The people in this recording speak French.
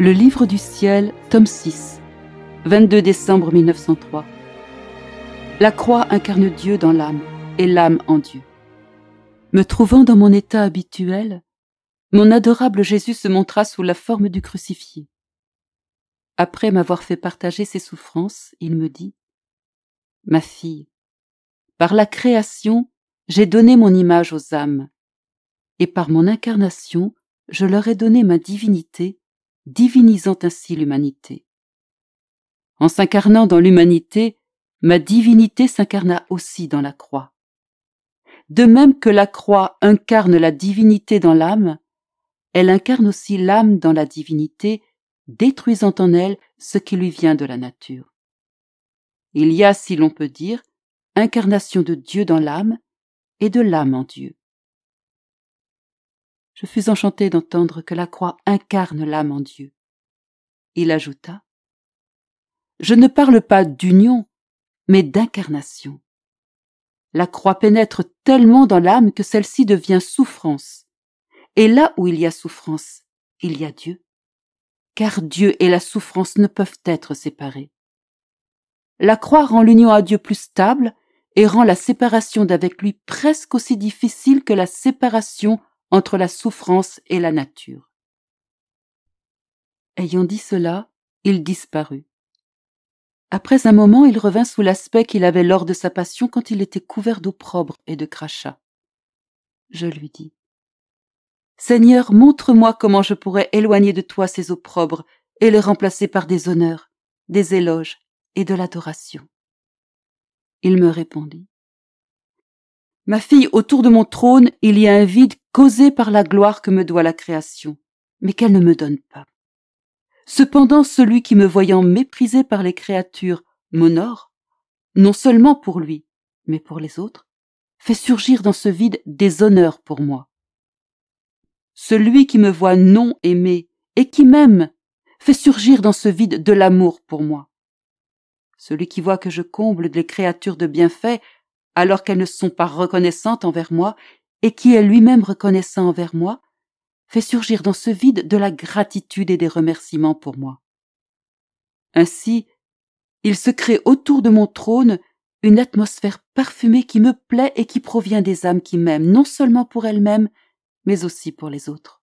Le Livre du Ciel, tome 6, 22 décembre 1903. La croix incarne Dieu dans l'âme et l'âme en Dieu. Me trouvant dans mon état habituel, mon adorable Jésus se montra sous la forme du crucifié. Après m'avoir fait partager ses souffrances, il me dit Ma fille, par la création, j'ai donné mon image aux âmes, et par mon incarnation, je leur ai donné ma divinité divinisant ainsi l'humanité. En s'incarnant dans l'humanité, ma divinité s'incarna aussi dans la croix. De même que la croix incarne la divinité dans l'âme, elle incarne aussi l'âme dans la divinité, détruisant en elle ce qui lui vient de la nature. Il y a, si l'on peut dire, incarnation de Dieu dans l'âme et de l'âme en Dieu je fus enchanté d'entendre que la croix incarne l'âme en Dieu. Il ajouta Je ne parle pas d'union, mais d'incarnation. La croix pénètre tellement dans l'âme que celle-ci devient souffrance. Et là où il y a souffrance, il y a Dieu. Car Dieu et la souffrance ne peuvent être séparés. La croix rend l'union à Dieu plus stable et rend la séparation d'avec lui presque aussi difficile que la séparation entre la souffrance et la nature. Ayant dit cela, il disparut. Après un moment, il revint sous l'aspect qu'il avait lors de sa passion quand il était couvert d'opprobre et de crachats. Je lui dis Seigneur, montre-moi comment je pourrais éloigner de toi ces opprobres et les remplacer par des honneurs, des éloges et de l'adoration. Il me répondit Ma fille, autour de mon trône, il y a un vide causée par la gloire que me doit la création, mais qu'elle ne me donne pas. Cependant celui qui me voyant méprisé par les créatures m'honore, non seulement pour lui, mais pour les autres, fait surgir dans ce vide des honneurs pour moi. Celui qui me voit non aimé et qui m'aime fait surgir dans ce vide de l'amour pour moi. Celui qui voit que je comble les créatures de bienfaits alors qu'elles ne sont pas reconnaissantes envers moi, et qui est lui-même reconnaissant envers moi, fait surgir dans ce vide de la gratitude et des remerciements pour moi. Ainsi, il se crée autour de mon trône une atmosphère parfumée qui me plaît et qui provient des âmes qui m'aiment non seulement pour elles-mêmes, mais aussi pour les autres.